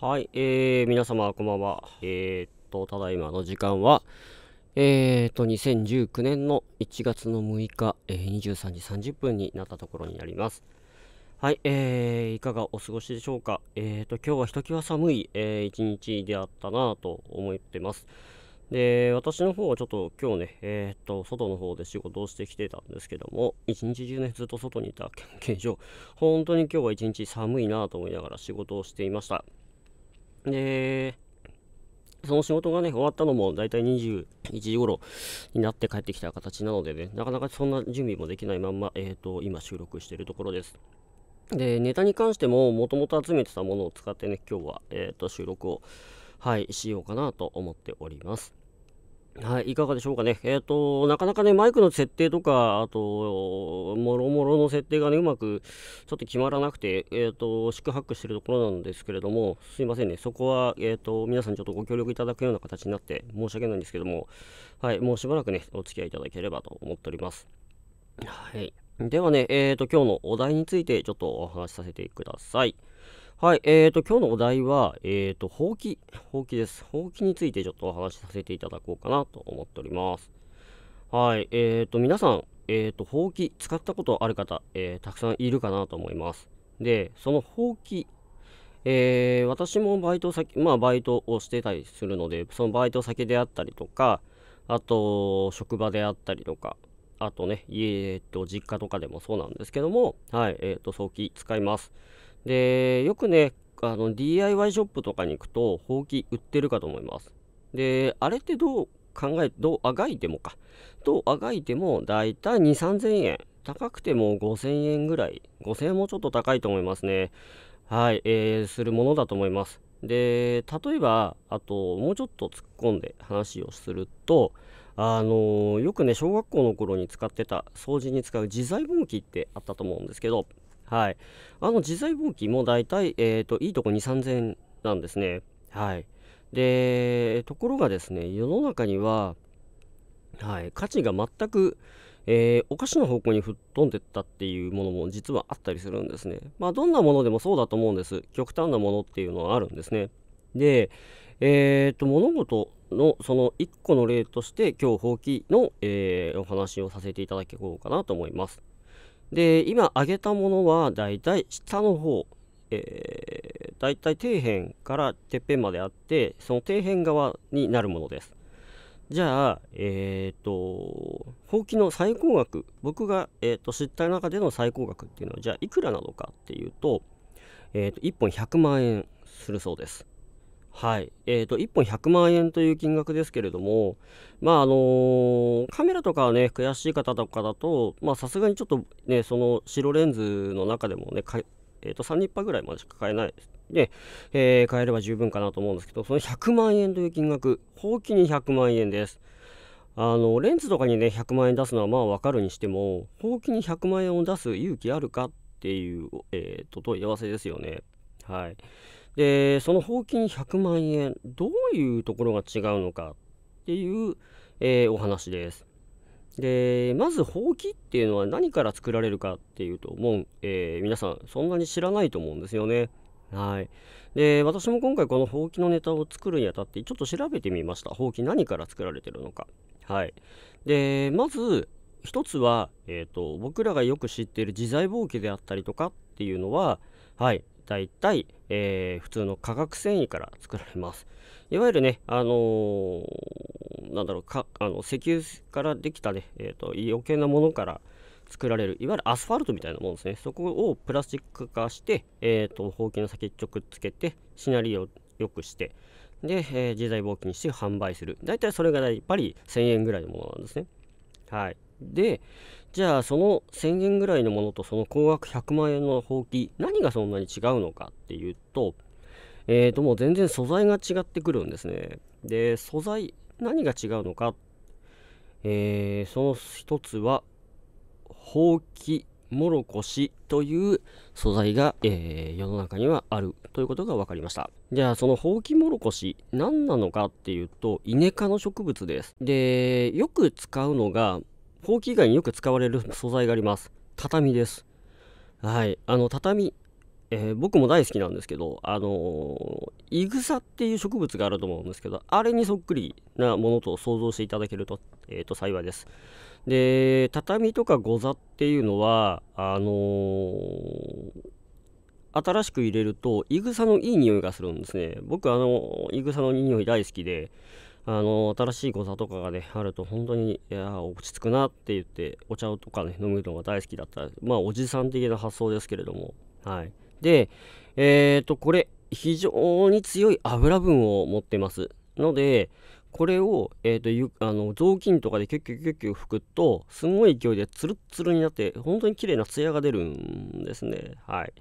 はい、えー、皆様こんばんは。えー、っと、ただいまの時間は、えー、っと、2019年の1月の6日、えー、23時30分になったところになります。はい、えー、いかがお過ごしでしょうか。えー、っと、今日はひときわ寒い、えー、一日であったなと思ってます。で、私の方はちょっと今日ね、えー、っと、外の方で仕事をしてきてたんですけども、一日中ね、ずっと外にいた験上、本当に今日は一日寒いなと思いながら仕事をしていました。で、その仕事がね、終わったのも大体21時頃になって帰ってきた形なのでね、なかなかそんな準備もできないまんま、えっ、ー、と、今収録しているところです。で、ネタに関しても、もともと集めてたものを使ってね、今日は、えっ、ー、と、収録を、はい、しようかなと思っております。はい、いかがでしょうかね。えっ、ー、と、なかなかね、マイクの設定とか、あと、もろもろの設定がね、うまく、ちょっと決まらなくて、えっ、ー、と、四苦八苦してるところなんですけれども、すいませんね、そこは、えっ、ー、と、皆さんちょっとご協力いただくような形になって申し訳ないんですけども、はい、もうしばらくね、お付き合いいただければと思っております。はい。ではね、えっ、と、今日のお題について、ちょっとお話しさせてください。はい、えーと、今日のお題は、えーと、ほうき、ほうきです。ほうきについてちょっとお話しさせていただこうかなと思っております。はい、えーと、皆さん、えーと、ほうき使ったことある方、えー、たくさんいるかなと思います。で、そのほうき、えー、私もバイト先、まあ、バイトをしてたりするので、そのバイト先であったりとか、あと、職場であったりとか、あとね、家、えー、と、実家とかでもそうなんですけども、はい、えーと、ほうき使います。で、よくね、あの DIY ショップとかに行くと、ほうき売ってるかと思います。で、あれってどう考え、どうあがいてもか。どうあがいても、だいたい2、3000円。高くても5000円ぐらい。5000円もちょっと高いと思いますね。はい、えー、するものだと思います。で、例えば、あと、もうちょっと突っ込んで話をすると、あのー、よくね、小学校の頃に使ってた、掃除に使う自在分岐ってあったと思うんですけど、はいあの自在放棄も大体、えーと、いいとこ2 3 0 0 0なんですねはいでところがですね世の中には、はい、価値が全くえー、おかしな方向に吹っ飛んでったっていうものも実はあったりするんですね。まあどんなものでもそうだと思うんです。極端なものっていうのはあるんですね。で、えー、っと物事のその1個の例として今日放棄の、えー、お話をさせていただこうかなと思います。で、今上げたものはだいたい下の方、えー、だいたい底辺からてっぺんまであって、その底辺側になるものです。じゃあ、えっ、ー、と、ほうきの最高額、僕が、えーと、知った中での最高額っていうのは、じゃあいくらなのかっていうと、えっ、ー、と、1本100万円するそうです。はい、えーと、1本100万円という金額ですけれども、まああのー、カメラとかは、ね、悔しい方とかだとさすがにちょっと、ね、その白レンズの中でもね、えー、と3ニッぐらいまでしか買えないで、えー、買えれば十分かなと思うんですけどその100万円という金額ほうきに100万円です。あのレンズとかにね100万円出すのはまあ分かるにしてもほうきに100万円を出す勇気あるかっていう、えーと問い合わせですよね。はい、でその棄に100万円どういうところが違うのかっていう、えー、お話ですでまず放棄っていうのは何から作られるかっていうともう、えー、皆さんそんなに知らないと思うんですよねはいで私も今回このほうきのネタを作るにあたってちょっと調べてみましたほうき何から作られてるのかはいでまず一つは、えーと、僕らがよく知っている自在放棄であったりとかっていうのは、はい大体、えー、普通の化学繊維から作られます。いわゆるね、あのー、なんだろうかあの石油からできたね、えーと、余計なものから作られるいわゆるアスファルトみたいなものですねそこをプラスチック化して、えーと、ほうきの先っちょくっつけてシナリオを良くしてで、えー、自在貿易にして販売する大体それがやっぱり1000円ぐらいのものなんですねはいでじゃあその1,000円ぐらいのものとその高額100万円のほうき何がそんなに違うのかっていうとえーともう全然素材が違ってくるんですねで素材何が違うのかえー、その一つはほうきもろこしという素材が、えー、世の中にはあるということが分かりましたじゃあそのほうきもろこし何なのかっていうとイネ科の植物ですでよく使うのがほうき以外によく使われる素材があります畳ですはいあの畳えー、僕も大好きなんですけど、あのー、イグサっていう植物があると思うんですけど、あれにそっくりなものと想像していただけると,、えー、と幸いです。で、畳とかござっていうのは、あのー、新しく入れると、イグサのいい匂いがするんですね。僕、あのー、イグサの匂い大好きで、あの新しい誤差とかがねあると本当にいや落ち着くなって言ってお茶とかね飲むのが大好きだったまあおじさん的な発想ですけれどもはいでえー、とこれ非常に強い油分を持ってますのでこれを、えーと、ゆあの雑巾とかでキュッキュッキュッキュ拭くとすごい勢いでツルッツルになって本当に綺麗なツヤが出るんですねはい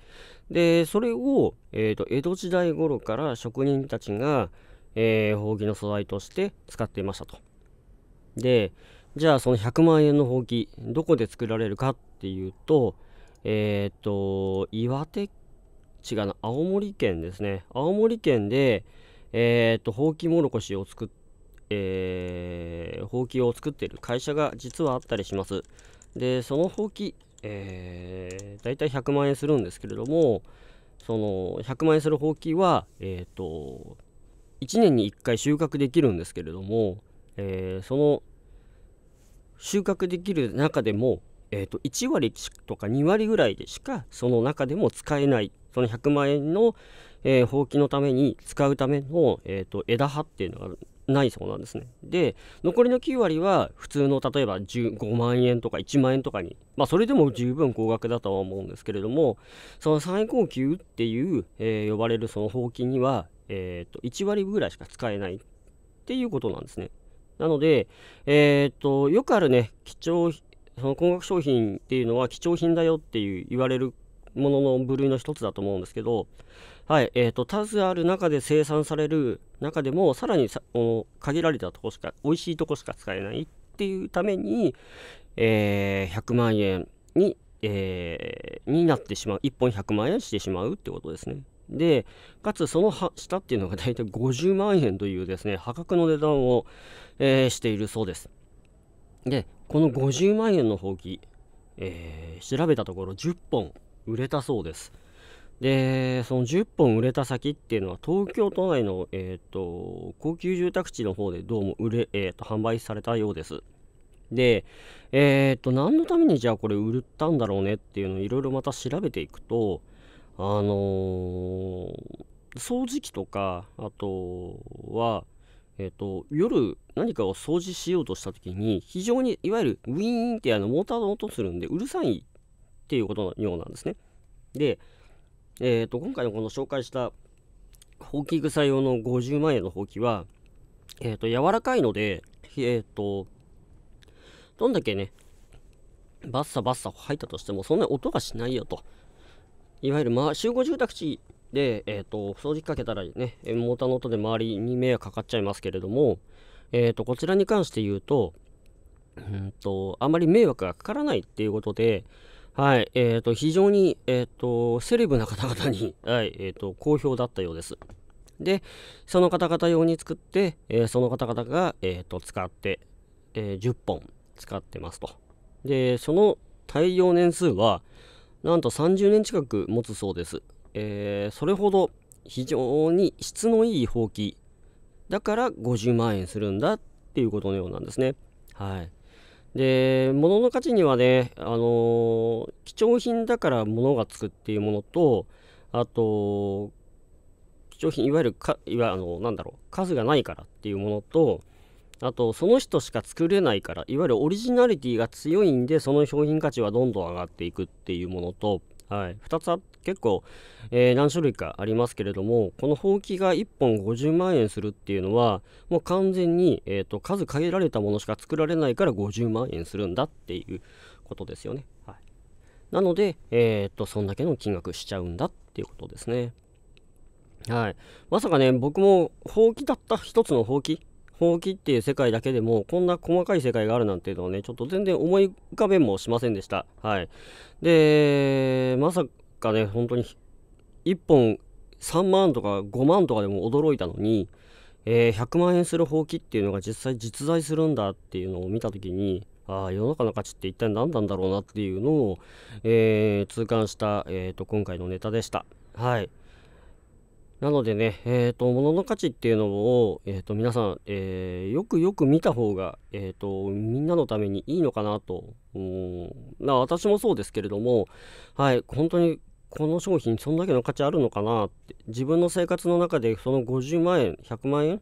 でそれを、えーと江戸時代頃から職人たちがえー、ほの素材として使っていましたと。で、じゃあその100万円のほうき、どこで作られるかっていうと、えっ、と、岩手、違うな、青森県ですね。青森県で、えっ、と、ほうきもろこしを作っえー、ほうきを作っている会社が実はあったりします。で、そのほうき、えー、大体100万円するんですけれども、その100万円するほうきは、えっ、ー、と、1年に1回収穫できるんですけれども、えー、その収穫できる中でも、えー、と1割とか2割ぐらいでしかその中でも使えないその100万円の、えー、うきのために使うための、えー、と枝葉っていうのがないそうなんですね。で、残りの9割は普通の例えば5万円とか1万円とかに、まあそれでも十分高額だとは思うんですけれども、その最高級っていう、えー、呼ばれるその法金には、えー、と1割ぐらいしか使えないっていうことなんですね。なので、えっ、ー、と、よくあるね、貴重、その高額商品っていうのは貴重品だよっていう言われるものの部類の一つだと思うんですけど、はい、えっ、ー、と、数ある中で生産される中でも、さらにさ限られたとこしか、美味しいとこしか使えないっていうために、えー、100万円に、えー、になってしまう、1本100万円してしまうってことですね。で、かつその下っていうのが大体50万円というですね、破格の値段を、えー、しているそうです。で、この50万円のほうき、えー、調べたところ10本売れたそうです。でその10本売れた先っていうのは東京都内の、えーと、高級住宅地の方でどうも売れ、えーと、販売されたようです。で、えっ、ー、と何のためにじゃあこれ売ったんだろうねっていうのをいろいろまた調べていくとあのー、掃除機とかあとは、えっ、ー、と夜何かを掃除しようとした時に非常にいわゆるウィーンってあのモーターの音するんでうるさいっていうことのようなんですね。でえーと、今回のこの紹介したほうき草用の50万円のほうきは、えーと、柔らかいので、えーと、どんだけねバッサバッサ入ったとしてもそんな音がしないよといわゆる、ま、集合住宅地で、えー、と掃除機かけたらねモーターの音で周りに迷惑かかっちゃいますけれども、えー、とこちらに関して言うとうんとあまり迷惑がかからないっていうことで、はい、えー、と、非常に、えー、と、セレブな方々に、はい、えー、と、好評だったようです。で、その方々用に作って、えー、その方々が、えと、使って、え10本使ってますと。で、その耐用年数は、なんと30年近く持つそうです。えそれほど非常に質のいいほうきだから50万円するんだっていうことのようなんですね。はい。で物の価値にはね、あの貴重品だから物がつくっていうものとあと貴重品いわゆるかいわあのなんだろう数がないからっていうものとあとその人しか作れないからいわゆるオリジナリティが強いんでその商品価値はどんどん上がっていくっていうものとはい、2つは結構、えー、何種類かありますけれどもこのほうきが1本50万円するっていうのはもう完全に、えーと、数限られたものしか作られないから50万円するんだっていうことですよね。はい、なので、えっ、ー、とそんだけの金額しちゃうんだっていうことですね。はい、まさかね僕もほうきだった一つのほうきほうきっていう世界だけでもこんな細かい世界があるなんていうのはねちょっと全然思い浮かべもしませんでしたはいでまさかね本当に1本3万とか5万とかでも驚いたのに、えー、100万円するほうきっていうのが実際実在するんだっていうのを見た時にああ世の中の価値って一体何なんだろうなっていうのを、えー、痛感した、えーと今回のネタでした。はいなのでね、えー、と、物の価値っていうのを、えー、と、皆さん、えー、よくよく見た方が、えと、みんなのためにいいのかなと。私もそうですけれども、はい、本当にこの商品、そんだけの価値あるのかなって、自分の生活の中でその50万円、100万円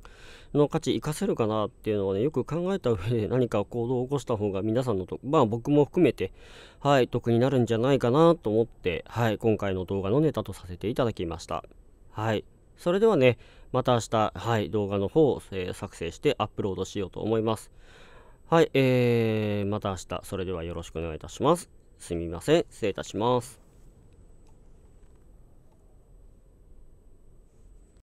の価値活かせるかなっていうのをね、よく考えた上で何か行動を起こした方が皆さんのと、まあ僕も含めて、はい、得になるんじゃないかなと思って、はい、今回の動画のネタとさせていただきました。はい。それではね、また明日、はい、動画の方を、えー、作成してアップロードしようと思います。はい、えー、また明日、それではよろしくお願いいたします。すみません、失礼いたします。